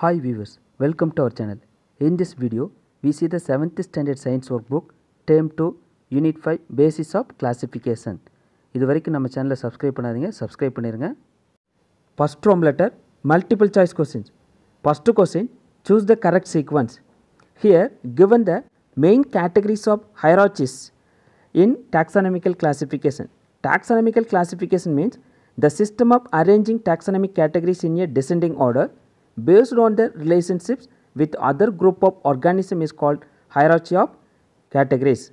Hi viewers, welcome to our channel. In this video, we see the 7th Standard Science Workbook, Term 2, Unit 5, Basis of Classification. இது வரைக்கும் நம்ம சேனலை subscribe பண்ணாதீங்க subscribe பண்ணிடுங்க first Roman letter multiple choice questions first question choose the correct sequence here given the main categories of hierarchies in taxonomical classification taxonomical classification means the system of arranging taxonomic categories in a descending order based on the relationships with other group of organism is called hierarchy of categories.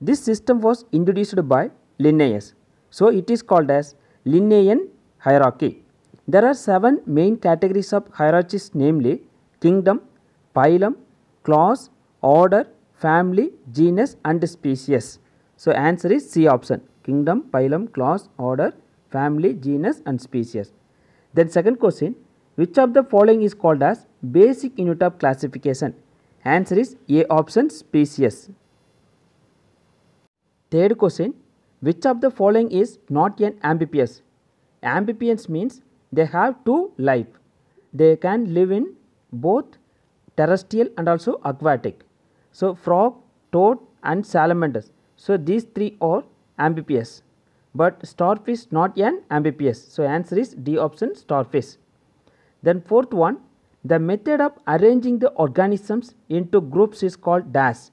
This system was introduced by Linnaeus. So, it is called as Linnaean hierarchy. There are seven main categories of hierarchies namely kingdom, phylum, class, order, family, genus and species. So, answer is C option kingdom, phylum, class, order, family, genus and species. Then second question which of the following is called as basic unit of classification? Answer is A option species. Third question, which of the following is not an amphibious? Amphibians means they have two life. They can live in both terrestrial and also aquatic. So, frog, toad and salamanders. So, these three are amphibious. But starfish not an amphibious. So, answer is D option starfish. Then fourth one, the method of arranging the organisms into groups is called DAS.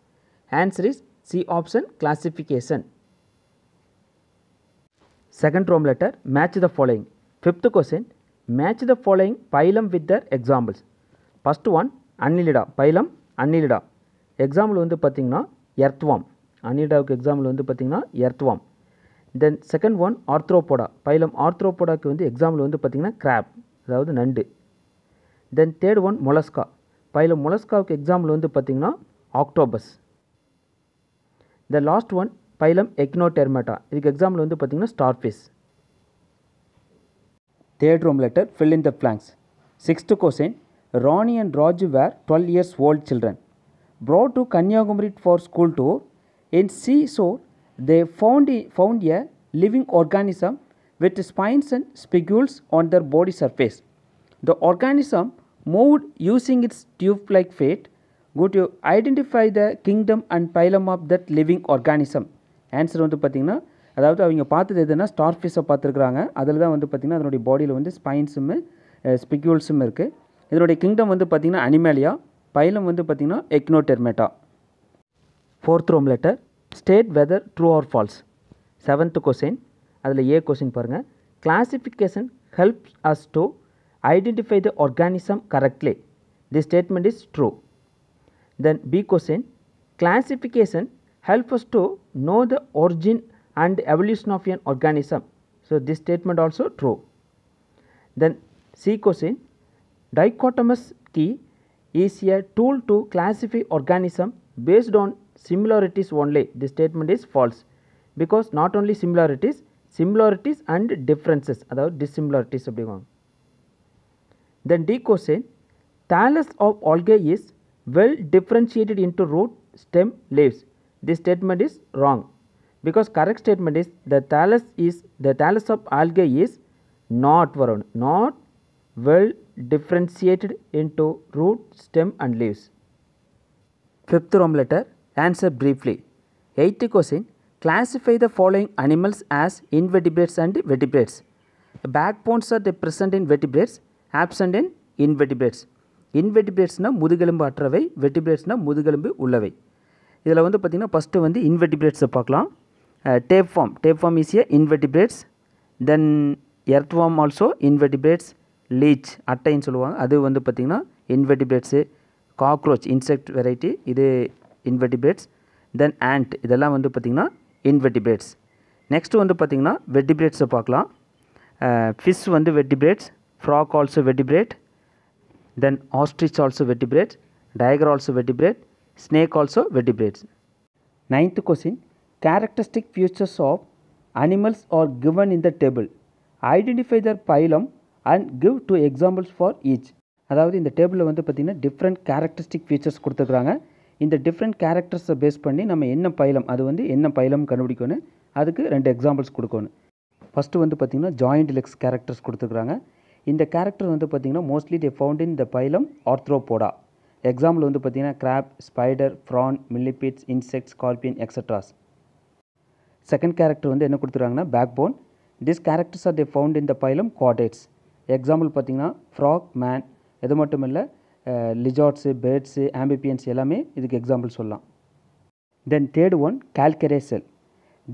Answer is C option classification. Second row letter, match the following. Fifth question, match the following phylum with their examples. First one, Annelida, phylum Annelida. Example one the na earthworm. Annelida example one the na earthworm. Then second one, arthropoda, phylum arthropoda ke example one the na crab. That is nandu. Then third one Mollusca phylum மொலஸ்காவுக்கு example வந்து பார்த்திங்கன்னா octopus the last one phylum Echinodermata இதுக்கு example வந்து பார்த்திங்கன்னா starfish third Roman letter fill in the blanks sixth question Rani and Raju were twelve years old children brought to Kanyakumari for school tour in seashore they found found a living organism with spines and spicules on their body surface The organism moved using its tube-like fate go to identify the kingdom and phylum of that living organism answer வந்து பார்த்திங்கன்னா அதாவது அவங்க பார்த்தது எதுனா star ஃபிஷை பார்த்துருக்குறாங்க அதில் தான் வந்து பார்த்திங்கன்னா அதனுடைய பாடியில் வந்து ஸ்பைன்ஸும் ஸ்பிக்யூல்ஸும் இருக்குது இதனுடைய கிங்டம் வந்து பார்த்திங்கன்னா அனிமேலியா பைலம் வந்து பார்த்திங்கன்னா Echinodermata fourth Roman letter state whether true or false seventh question அதில் ஏ கொஷின் பாருங்கள் classification helps us to identify the organism correctly. This statement is true. Then B question, classification helps us to know the origin and evolution of an organism. So, this statement also true. Then C question, dichotomous key is a tool to classify organism based on similarities only. This statement is false because not only similarities, similarities and differences அதாவது dissimilarities அப்படிவாங்க then D cosine, thallus of algae is well differentiated into root, stem, leaves. This statement is wrong because correct statement is the thallus is the thallus of algae is not varon, not well differentiated into root, stem and leaves. Fifth Rome letter, answer briefly. Eighth question, classify the following animals as invertebrates and vertebrates. Backbones are present in vertebrates absent in invertebrates இன்வெட்டிபிரேட்ஸ்னால் முதுகெலும்பு அற்றவை வெட்டிபிரேட்ஸ்னால் முதுகெலும்பு உள்ளவை இதில் வந்து பார்த்திங்கன்னா first வந்து இன்வெட்டிபிரேட்ஸை பார்க்கலாம் tapeworm tapeworm is ஈஸியாக invertebrates then earthworm also invertebrates leech அட்டைன்னு சொல்லுவாங்க அது வந்து பார்த்திங்கன்னா இன்வெட்டிபிரேட்ஸு காக்ரோச் இன்செக்ட் வெரைட்டி இது இன்வெட்டிபிரேட்ஸ் தென் ஆண்ட் இதெல்லாம் வந்து பார்த்திங்கன்னா இன்வெட்டிபிரேட்ஸ் நெக்ஸ்ட்டு வந்து பார்த்திங்கன்னா வெட்டிபிரேட்ஸை பார்க்கலாம் ஃபிஷ் வந்து vertebrates frog also vertebrate then ostrich also vertebrate tiger also vertebrate snake also vertebrates ninth question characteristic features of animals are given in the table identify their phylum and give two examples for each அதாவது இந்த டேபிளில் வந்து பார்த்திங்கன்னா different characteristic features கொடுத்துருக்குறாங்க இந்த different கேரக்டர்ஸை base பண்ணி நம்ம என்ன பயிலம் அது வந்து என்ன பைலம் கண்டுபிடிக்கணும் அதுக்கு ரெண்டு எக்ஸாம்பிள்ஸ் கொடுக்கணும் ஃபஸ்ட்டு வந்து பார்த்திங்கன்னா ஜாயிண்ட் லெக்ஸ் கேரக்டர்ஸ் கொடுத்துருக்குறாங்க இந்த கேரக்டர் வந்து பார்த்திங்கன்னா mostly they found in the phylum Arthropoda example வந்து பார்த்திங்கன்னா crab spider prawn millipedes insects scorpion etcetera second character வந்து என்ன கொடுத்துருக்காங்கன்னா backbone this characters are they found in the phylum chordates example பார்த்திங்கன்னா ஃப்ராக் மேன் எது மட்டும் இல்லை லிஜார்ட்ஸு birds amphibians எல்லாமே இதுக்கு எக்ஸாம்பிள் சொல்லலாம் then third one calcareous shell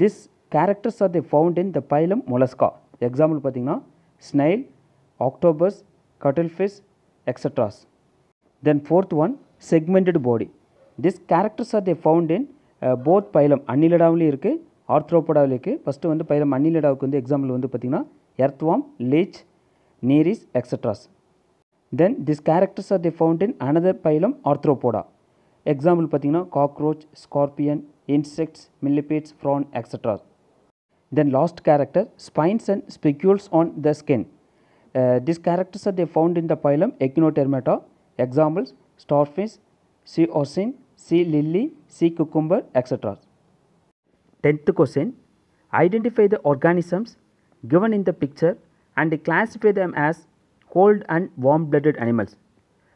this characters are they found in the phylum Mollusca example பார்த்திங்கன்னா snail octopus cuttlefish, etc. Then fourth one, segmented body. These characters are they found in both phylum அன்னிலடாவிலையும் இருக்குது ஆர்த்ரோபடாவில் first வந்து phylum அன்னிலடாவுக்கு வந்து example வந்து பார்த்திங்கன்னா earthworm leech Nereis etcetera then this characters are the found in another phylum Arthropoda example பார்த்திங்கன்னா cockroach scorpion insects millipedes prawn etcetera then last character spines and spicules on the skin Uh, these characters are they found in the phylum Echinotermata. Examples starfish, sea urchin, sea lily, sea cucumber, etc. Tenth question Identify the organisms given in the picture and classify them as cold and warm blooded animals.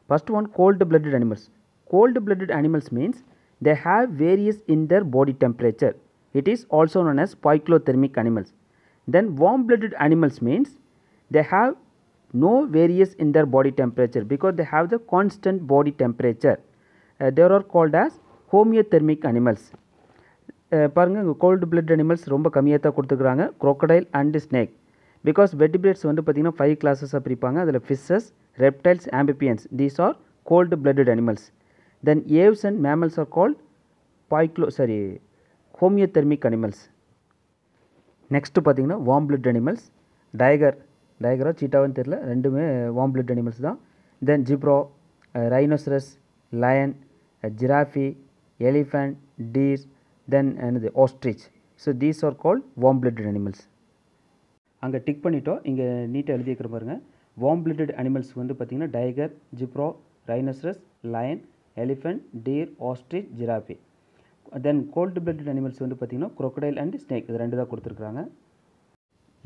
First one cold blooded animals. Cold blooded animals means they have various in their body temperature. It is also known as poikilothermic animals. Then warm blooded animals means they have no various in their body temperature because they have the constant body temperature. Uh, they are called as homeothermic animals. பாருங்கள் இங்கே gold blood animals ரொம்ப கம்மியாக தான் கொடுத்துக்கிறாங்க crocodile and snake because vertebrates வந்து பார்த்திங்கன்னா five கிளாஸஸாக பிரிப்பாங்க அதில் fishes reptiles amphibians these are cold blooded animals then aves and mammals are called poikilo sorry homeothermic animals next பார்த்திங்கன்னா வார்ம் பிளட் அனிமல்ஸ் டைகர் டைக்ரா சீட்டாவும் தெரில ரெண்டுமே வாம்பிளிட் அனிமல்ஸ் தான் then zebra rhinoceros lion giraffe elephant deer then என்னது ostrich so these are called warm blooded animals அங்கே tick பண்ணிட்டோம் இங்கே நீட்டாக எழுதியிருக்கிற பாருங்கள் வார்ம் பிளட்டட் அனிமல்ஸ் வந்து பார்த்திங்கன்னா tiger zebra rhinoceros lion elephant deer ostrich giraffe then cold blooded animals வந்து பார்த்திங்கன்னா குரோக்கடைல் அண்ட் ஸ்னேக் இது ரெண்டு தான் கொடுத்துருக்குறாங்க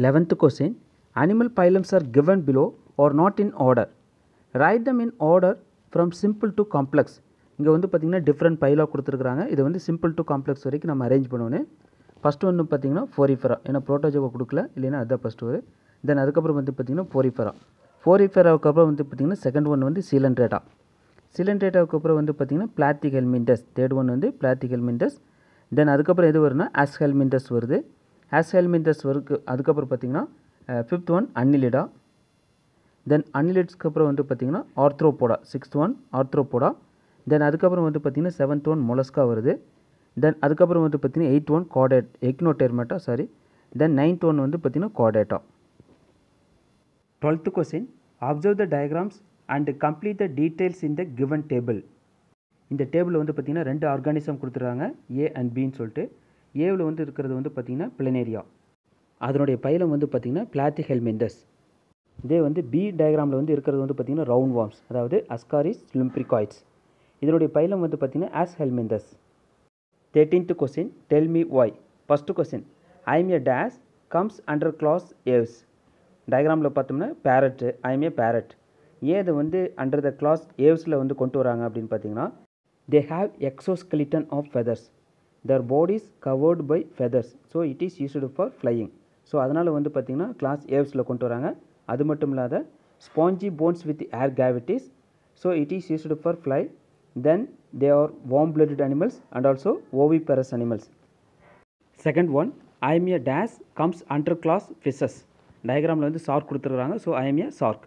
eleventh question Animal pylums are given below or not in order. Write them in order from simple to complex. இங்கே வந்து பார்த்திங்கன்னா different பைலாக கொடுத்துருக்குறாங்க இது வந்து சிம்பிள் டு காம்ப்ளெக்ஸ் வரைக்கும் நம்ம அரேஞ்ச் பண்ணணும் ஃபஸ்ட் ஒன்று பார்த்திங்கன்னா ஃபோரிஃபரா ஏன்னா ப்ரோட்டோஜோவை கொடுக்கல இல்லைன்னா அதுதான் ஃபஸ்ட் ஒரு தென் அதுக்கப்புறம் வந்து பார்த்திங்கன்னா ஃபோரிஃபரா ஃபோரிஃபெராவுக்கு அப்புறம் வந்து பார்த்திங்கன்னா செகண்ட் ஒன் வந்து சீலன்ட்ரேட்டா சிலண்ட்ரேட்டாவுக்கு அப்புறம் வந்து பார்த்திங்கன்னா பிளாத்திக் ஹெல்மின்டஸ் தேர்ட் ஒன் வந்து பிளாத்திக் ஹெல்மின்டஸ் தென் அதுக்கப்புறம் எது வரும்னா ஆஸ் ஹெல்மின்டஸ் வருது ஆஸ் ஹெல்மின்டஸ் வருக்கு அதுக்கப்புறம் பார்த்திங்கன்னா ஃபிஃப்த் ஒன் அன்னிலிடா தென் அன்னிலிட்ஸ்க்கு அப்புறம் வந்து பார்த்திங்கன்னா Arthropoda sixth one Arthropoda then அதுக்கப்புறம் வந்து பார்த்திங்கன்னா செவன்த் ஒன் மொலஸ்கா வருது தென் அதுக்கப்புறம் வந்து பார்த்திங்கன்னா எயிட் ஒன் காடேட் Echinodermata sorry then ninth one வந்து பார்த்திங்கன்னா காடேட்டா twelfth question observe the diagrams and complete the details in the given table இந்த டேபிளில் வந்து பார்த்திங்கன்னா ரெண்டு ஆர்கானிசம் கொடுத்துருக்காங்க ஏ அண்ட் பின்னு சொல்லிட்டு ஏவில் வந்து இருக்கிறது வந்து பார்த்திங்கன்னா பிளனேரியா அதனுடைய பயிலம் வந்து பார்த்திங்கன்னா பிளாத்தி ஹெல்மெண்டஸ் இதே வந்து பி டயக்ராமில் வந்து இருக்கிறது வந்து பார்த்திங்கன்னா ரவுண்ட் வார்ம்ஸ் அதாவது அஸ்காரிஸ் லிம்பிரிகாய்ட்ஸ் இதனுடைய பயிலம் வந்து பார்த்திங்கன்னா Aschelminthes thirteenth question tell me why first question I'm a this comes under class Aves டயக்ராமில் பார்த்தோம்னா பேரட்டு ஐம் ஏ பேரட் ஏன் அதை வந்து அண்டர் த கிளாஸ் ஏவ்ஸில் வந்து கொண்டு வராங்க அப்படின்னு பார்த்தீங்கன்னா they have exoskeleton of feathers their bodies covered by feathers so it is used for flying so அதனால் வந்து பார்த்திங்கன்னா கிளாஸ் ஏவ்ஸில் கொண்டு வராங்க அது மட்டும் இல்லாத spongy bones with air cavities so it is used for fly then they are warm blooded animals and also oviparous animals second one I'm a this comes under class fishes டயக்ராமில் வந்து shark கொடுத்துருக்காங்க so IMA SAARC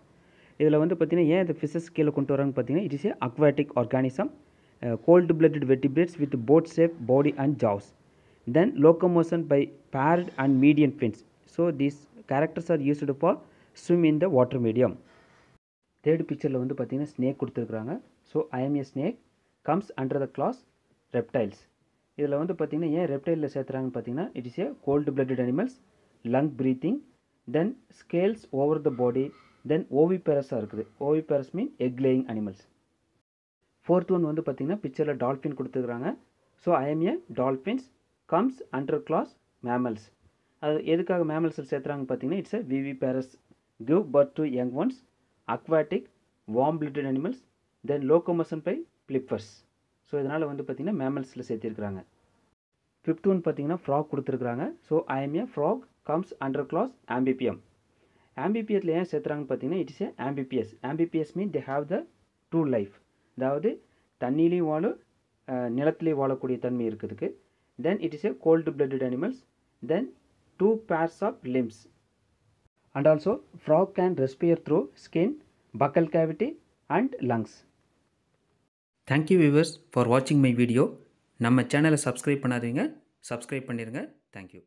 இதில் வந்து பார்த்திங்கன்னா ஏன் இந்த fishes கீழே கொண்டு வராங்க பார்த்திங்கன்னா it is a aquatic organism cold blooded vertebrates with boat shape body and jaws Then locomotion by paired and median fins. So these characters are used for swim in the water medium third பிக்சரில் வந்து பார்த்தீங்கன்னா snake கொடுத்துருக்குறாங்க so a snake comes under the class reptiles இதில் வந்து பார்த்திங்கன்னா ஏன் ரெப்டைலில் சேர்த்துறாங்கன்னு பார்த்திங்கன்னா it is a cold blooded animals lung breathing then scales over the body then ஓவிபேரஸாக இருக்குது oviparous mean egg laying animals fourth one வந்து பார்த்திங்கன்னா பிக்சரில் டால்ஃபின் கொடுத்துருக்குறாங்க so I'm a dolphins comes under class mammals அது எதுக்காக மேமல்ஸில் சேர்த்துறாங்க பார்த்தீங்கன்னா it's a viviparous give birth to young ones aquatic warm blooded animals then locomotion by flippers so இதனால் வந்து பார்த்திங்கன்னா மேமல்ஸில் சேர்த்துருக்குறாங்க ஃபிஃப்த் ஒன் பார்த்தீங்கன்னா ஃப்ராக் கொடுத்துருக்குறாங்க so I I'm a frog comes under class amphibian ஆம்பிபிஎஸ்ல ஏன் சேர்த்துறாங்கன்னு பார்த்தீங்கன்னா it's a amphibians amphibians mean they have the two life அதாவது தண்ணியிலையும் வாழும் நிலத்துலேயும் வாழக்கூடிய தன்மை இருக்கிறதுக்கு then it is a cold-blooded animals then two pairs of limbs and also frog can respire through skin buccal cavity and lungs thank you viewers for watching my video நம்ம சேனலை subscribe பண்ணாதீங்க subscribe பண்ணிடுங்க thank you